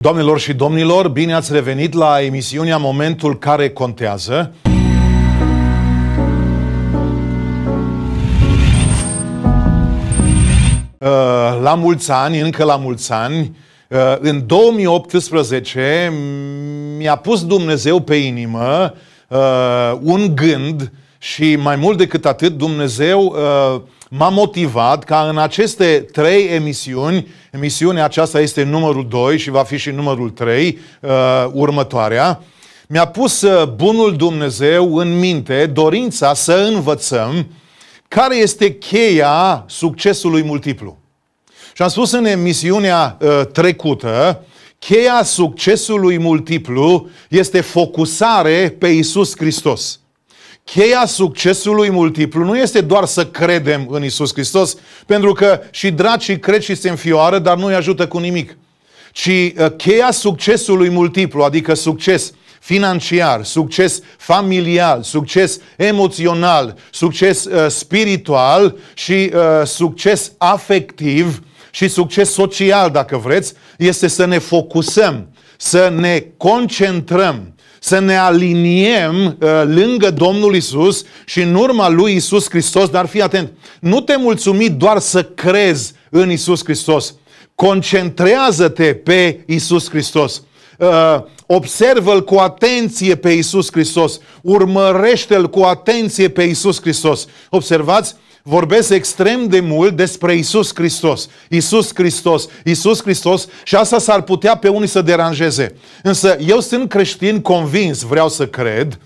Doamnelor și domnilor, bine ați revenit la emisiunea Momentul care contează. Uh, la mulți ani, încă la mulți ani, uh, în 2018 mi-a pus Dumnezeu pe inimă uh, un gând și mai mult decât atât Dumnezeu m-a motivat ca în aceste trei emisiuni, emisiunea aceasta este numărul 2 și va fi și numărul 3 uh, următoarea, mi-a pus uh, bunul Dumnezeu în minte dorința să învățăm care este cheia succesului multiplu. Și am spus în emisiunea uh, trecută, cheia succesului multiplu este focusare pe Isus Hristos. Cheia succesului multiplu nu este doar să credem în Isus Hristos, pentru că și dracii cred și se înfioară, dar nu îi ajută cu nimic. Ci uh, cheia succesului multiplu, adică succes financiar, succes familial, succes emoțional, succes uh, spiritual și uh, succes afectiv și succes social, dacă vreți, este să ne focusăm, să ne concentrăm să ne aliniem uh, lângă Domnul Isus și în urma lui Isus Hristos, dar fii atent, nu te mulțumi doar să crezi în Isus Hristos. Concentrează-te pe Isus Hristos. Uh, observă-l cu atenție pe Isus Hristos, urmărește-l cu atenție pe Isus Hristos. Observați, uh, vorbesc extrem de mult despre Isus Hristos. Isus Hristos, Isus Hristos și asta s-ar putea pe unii să deranjeze. Însă eu sunt creștin convins, vreau să cred,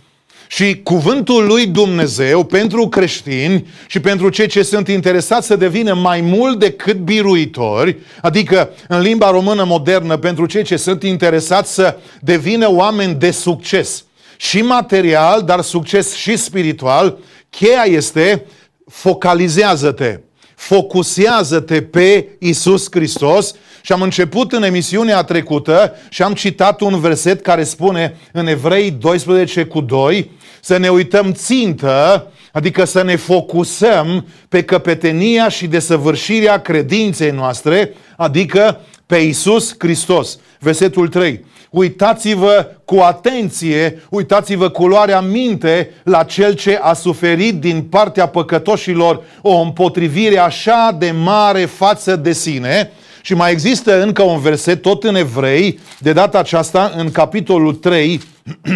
și cuvântul lui Dumnezeu pentru creștini și pentru cei ce sunt interesați să devină mai mult decât biruitori, adică în limba română modernă, pentru cei ce sunt interesați să devină oameni de succes și material, dar succes și spiritual, cheia este focalizează-te, focusează-te pe Isus Hristos și am început în emisiunea trecută și am citat un verset care spune în Evrei 12 cu 2 să ne uităm țintă, adică să ne focusăm pe căpetenia și desăvârșirea credinței noastre, adică pe Isus Hristos. Versetul 3. Uitați-vă cu atenție, uitați-vă culoarea minte la cel ce a suferit din partea păcătoșilor o împotrivire așa de mare față de sine. Și mai există încă un verset, tot în evrei, de data aceasta, în capitolul 3,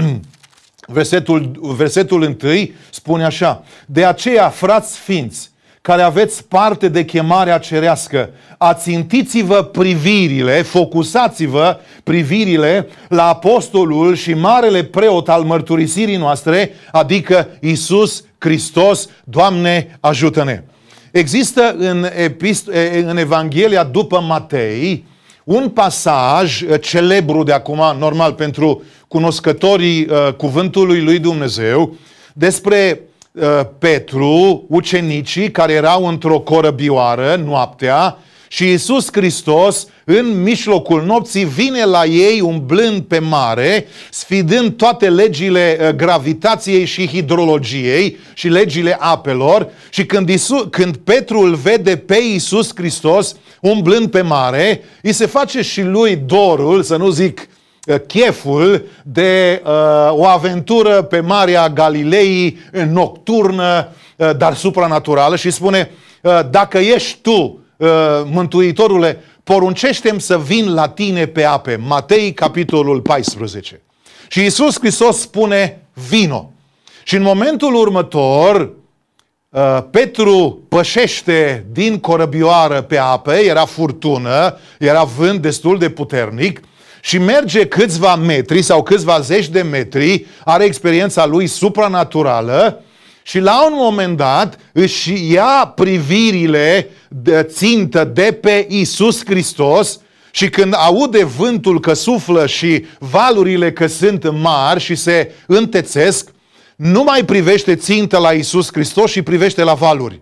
versetul, versetul 1, spune așa. De aceea, frați sfinți, care aveți parte de chemarea cerească, ațintiți-vă privirile, focusați-vă privirile la apostolul și marele preot al mărturisirii noastre, adică Isus Hristos, Doamne ajută-ne! Există în, epist- în Evanghelia după Matei un pasaj celebru de acum, normal pentru cunoscătorii uh, cuvântului lui Dumnezeu, despre Ă, Petru, ucenicii care erau într-o corăbioară noaptea și Iisus Hristos în mijlocul nopții vine la ei umblând pe mare, sfidând toate legile ă, gravitației și hidrologiei și legile apelor și când, Iisus, când Petru îl vede pe Iisus Hristos umblând pe mare, îi se face și lui dorul, să nu zic cheful de uh, o aventură pe Marea Galilei nocturnă, uh, dar supranaturală și spune uh, dacă ești tu, uh, Mântuitorule, poruncește-mi să vin la tine pe ape. Matei, capitolul 14. Și Iisus Hristos spune, vino. Și în momentul următor, uh, Petru pășește din corăbioară pe ape, era furtună, era vânt destul de puternic, și merge câțiva metri sau câțiva zeci de metri, are experiența lui supranaturală și la un moment dat își ia privirile de țintă de pe Isus Hristos și când aude vântul că suflă și valurile că sunt mari și se întețesc, nu mai privește țintă la Isus Hristos și privește la valuri.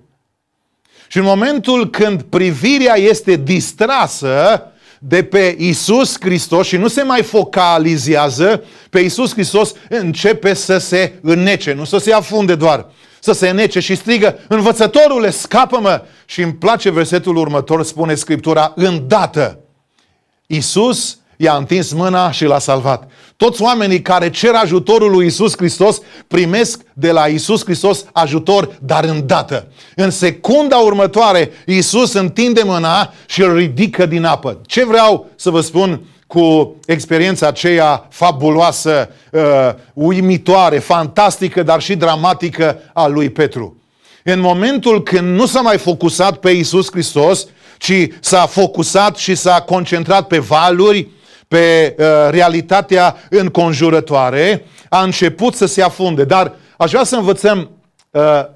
Și în momentul când privirea este distrasă, de pe Isus Hristos și nu se mai focalizează pe Isus Hristos, începe să se înnece, nu să se afunde doar, să se înnece și strigă, învățătorule, scapă-mă! Și îmi place versetul următor, spune Scriptura, îndată. Isus i-a întins mâna și l-a salvat. Toți oamenii care cer ajutorul lui Isus Hristos primesc de la Isus Hristos ajutor, dar îndată. În secunda următoare, Isus întinde mâna și îl ridică din apă. Ce vreau să vă spun cu experiența aceea fabuloasă, uh, uimitoare, fantastică, dar și dramatică a lui Petru? În momentul când nu s-a mai focusat pe Isus Hristos, ci s-a focusat și s-a concentrat pe valuri, pe uh, realitatea înconjurătoare, a început să se afunde. Dar aș vrea să învățăm uh,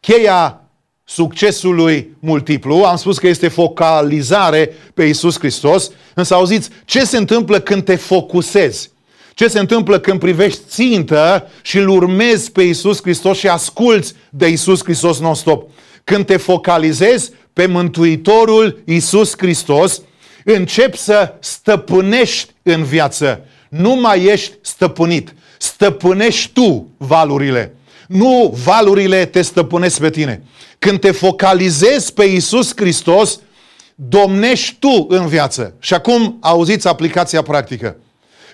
cheia succesului multiplu. Am spus că este focalizare pe Isus Hristos. Însă auziți, ce se întâmplă când te focusezi? Ce se întâmplă când privești țintă și îl urmezi pe Isus Hristos și asculți de Isus Hristos non-stop? Când te focalizezi pe Mântuitorul Isus Hristos, Începi să stăpânești în viață. Nu mai ești stăpânit. Stăpânești tu valurile. Nu valurile te stăpânesc pe tine. Când te focalizezi pe Isus Hristos, domnești tu în viață. Și acum auziți aplicația practică.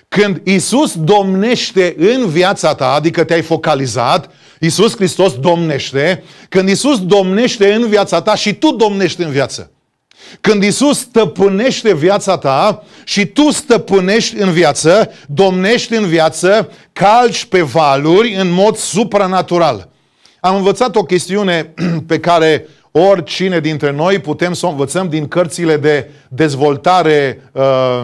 Când Isus domnește în viața ta, adică te-ai focalizat, Isus Hristos domnește, când Isus domnește în viața ta și tu domnești în viață. Când Isus stăpânește viața ta și tu stăpânești în viață, domnești în viață, calci pe valuri în mod supranatural. Am învățat o chestiune pe care oricine dintre noi putem să o învățăm din cărțile de dezvoltare uh,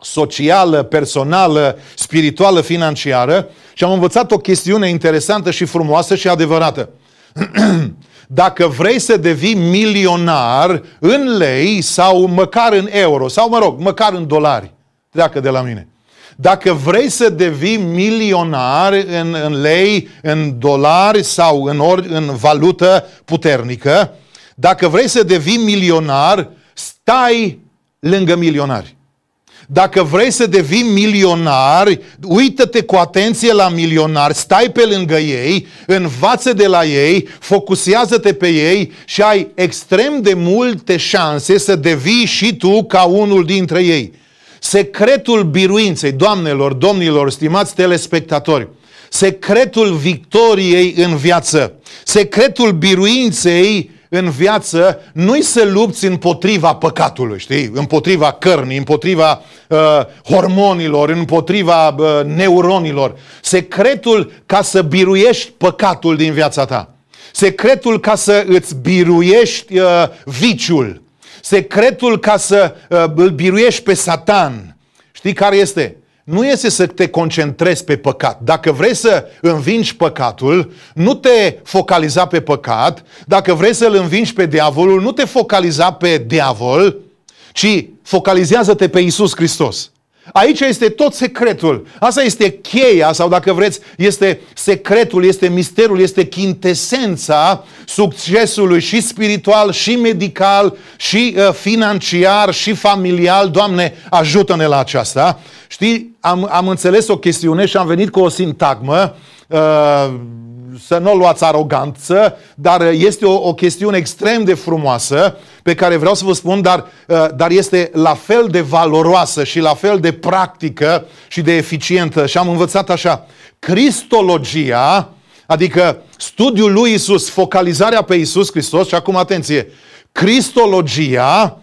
socială, personală, spirituală, financiară și am învățat o chestiune interesantă și frumoasă și adevărată. Dacă vrei să devii milionar în lei sau măcar în euro, sau mă rog, măcar în dolari, treacă de la mine. Dacă vrei să devii milionar în, în lei, în dolari sau în, or, în valută puternică, dacă vrei să devii milionar, stai lângă milionari. Dacă vrei să devii milionar, uită-te cu atenție la milionari, stai pe lângă ei, învață de la ei, focusează-te pe ei și ai extrem de multe șanse să devii și tu ca unul dintre ei. Secretul biruinței, doamnelor, domnilor, stimați telespectatori, secretul victoriei în viață, secretul biruinței în viață nu-i să lupți împotriva păcatului, știi? Împotriva cărnii, împotriva uh, hormonilor, împotriva uh, neuronilor. Secretul ca să biruiești păcatul din viața ta. Secretul ca să îți biruiești uh, viciul. Secretul ca să uh, îl biruiești pe satan. Știi care este? nu este să te concentrezi pe păcat. Dacă vrei să învingi păcatul, nu te focaliza pe păcat. Dacă vrei să-l învingi pe diavolul, nu te focaliza pe diavol, ci focalizează-te pe Isus Hristos. Aici este tot secretul. Asta este cheia sau dacă vreți, este secretul, este misterul, este chintesența succesului și spiritual, și medical, și uh, financiar, și familial. Doamne, ajută-ne la aceasta. Știi, am, am înțeles o chestiune și am venit cu o sintagmă uh, Uh, să nu o luați aroganță, dar uh, este o, o chestiune extrem de frumoasă pe care vreau să vă spun, dar, uh, dar este la fel de valoroasă și la fel de practică și de eficientă. Și am învățat așa, cristologia, adică studiul lui Isus, focalizarea pe Isus Hristos și acum atenție, cristologia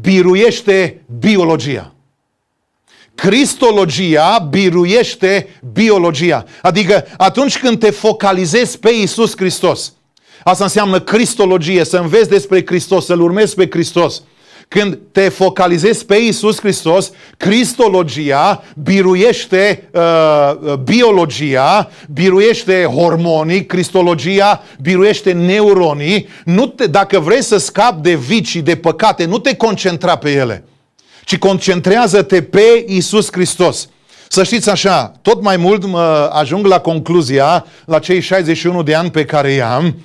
biruiește biologia. Cristologia biruiește biologia. Adică atunci când te focalizezi pe Isus Hristos, asta înseamnă cristologie, să înveți despre Hristos, să-L urmezi pe Hristos. Când te focalizezi pe Isus Hristos, cristologia biruiește uh, uh, biologia, biruiește hormonii, cristologia biruiește neuronii. Nu te, dacă vrei să scapi de vicii, de păcate, nu te concentra pe ele ci concentrează-te pe Isus Hristos. Să știți așa, tot mai mult mă ajung la concluzia, la cei 61 de ani pe care i-am,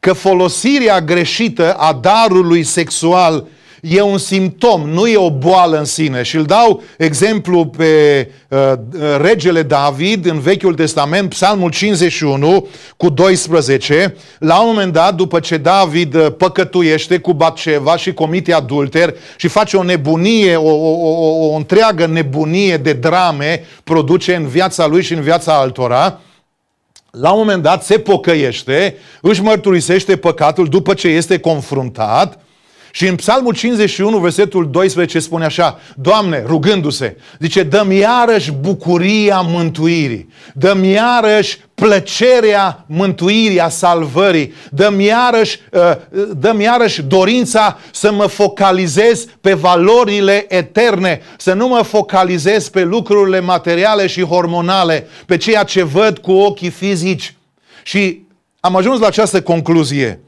că folosirea greșită a darului sexual e un simptom, nu e o boală în sine. Și îl dau exemplu pe uh, regele David în Vechiul Testament, Psalmul 51 cu 12. La un moment dat, după ce David uh, păcătuiește cu Batceva și comite adulter și face o nebunie, o, o, o, o întreagă nebunie de drame produce în viața lui și în viața altora, la un moment dat se pocăiește, își mărturisește păcatul după ce este confruntat și în Psalmul 51, versetul 12 spune așa, Doamne, rugându-se, zice, dăm iarăși bucuria mântuirii, dăm iarăși plăcerea mântuirii, a salvării, dăm iarăși, uh, dăm iarăși dorința să mă focalizez pe valorile eterne, să nu mă focalizez pe lucrurile materiale și hormonale, pe ceea ce văd cu ochii fizici. Și am ajuns la această concluzie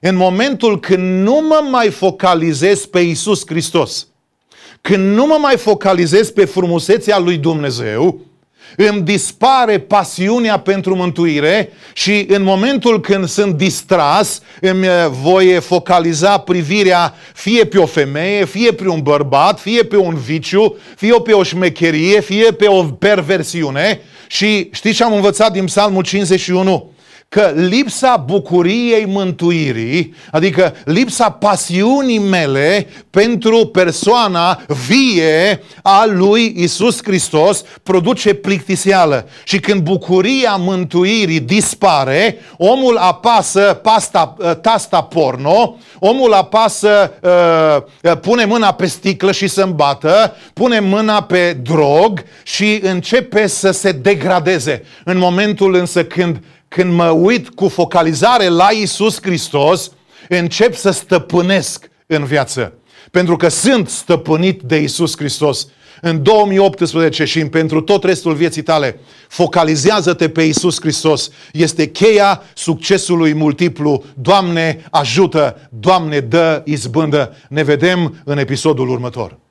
în momentul când nu mă mai focalizez pe Isus Hristos, când nu mă mai focalizez pe frumusețea lui Dumnezeu, îmi dispare pasiunea pentru mântuire și în momentul când sunt distras, îmi eh, voi focaliza privirea fie pe o femeie, fie pe un bărbat, fie pe un viciu, fie pe o șmecherie, fie pe o perversiune. Și știți ce am învățat din Psalmul 51? că lipsa bucuriei mântuirii, adică lipsa pasiunii mele pentru persoana vie a lui Isus Hristos, produce plictiseală. Și când bucuria mântuirii dispare, omul apasă pasta, ă, tasta porno, omul apasă, ă, ă, pune mâna pe sticlă și se îmbată, pune mâna pe drog și începe să se degradeze. În momentul însă când când mă uit cu focalizare la Isus Hristos, încep să stăpânesc în viață. Pentru că sunt stăpânit de Isus Hristos. În 2018 și pentru tot restul vieții tale, focalizează-te pe Isus Hristos. Este cheia succesului multiplu. Doamne, ajută! Doamne, dă izbândă! Ne vedem în episodul următor.